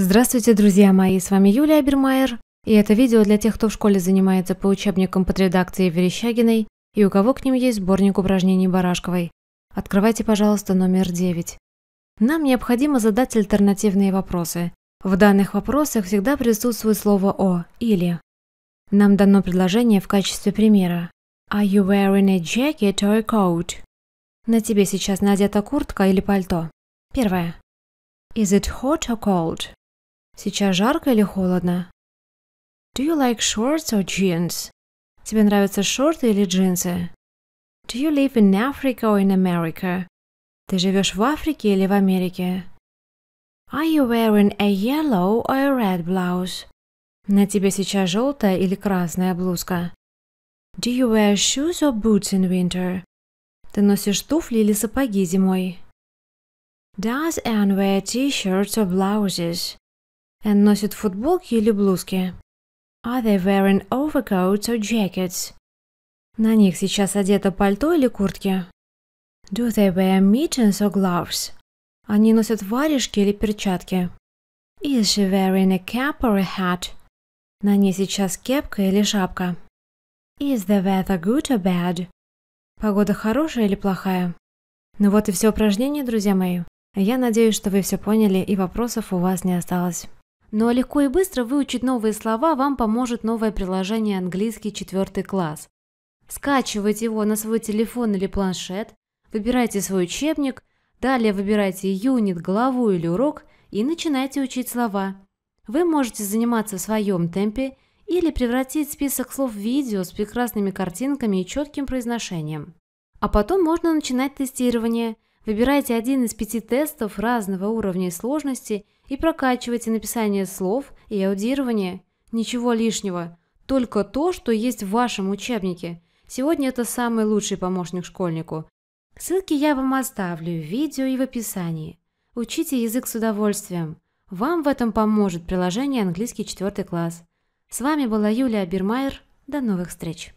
Здравствуйте, друзья мои, с вами Юлия Абермайер, и это видео для тех, кто в школе занимается по учебникам под редакцией Верещагиной и у кого к ним есть сборник упражнений Барашковой. Открывайте, пожалуйста, номер 9. Нам необходимо задать альтернативные вопросы. В данных вопросах всегда присутствует слово «о» или. Нам дано предложение в качестве примера. Are you wearing a jacket or a coat? На тебе сейчас надета куртка или пальто? Первое. Is it hot or cold? Сейчас жарко или холодно? Do you like shorts or jeans? Тебе нравятся шорты или джинсы? Do you live in Africa or in America? Ты живешь в Африке или в Америке? Are you wearing a yellow or a red blouse? На тебе сейчас желтая или красная блузка? Do you wear shoes or boots in winter? Ты носишь туфли или сапоги зимой? Does Anne wear t-shirts or blouses? and э, носит футболки или блузки. Are they wearing overcoats or jackets? На них сейчас одето пальто или куртки. Do they wear mittens or gloves? Они носят варежки или перчатки. Is she wearing a cap or a hat? На ней сейчас кепка или шапка. Is the weather good or bad? Погода хорошая или плохая? Ну вот и все упражнения, друзья мои. Я надеюсь, что вы все поняли и вопросов у вас не осталось. Но легко и быстро выучить новые слова вам поможет новое приложение «Английский четвертый класс». Скачивайте его на свой телефон или планшет, выбирайте свой учебник, далее выбирайте юнит, главу или урок и начинайте учить слова. Вы можете заниматься в своем темпе или превратить список слов в видео с прекрасными картинками и четким произношением. А потом можно начинать тестирование. Выбирайте один из пяти тестов разного уровня и сложности – и прокачивайте написание слов и аудирование. Ничего лишнего, только то, что есть в вашем учебнике. Сегодня это самый лучший помощник школьнику. Ссылки я вам оставлю в видео и в описании. Учите язык с удовольствием. Вам в этом поможет приложение «Английский четвертый класс». С вами была Юлия Бирмайер. До новых встреч!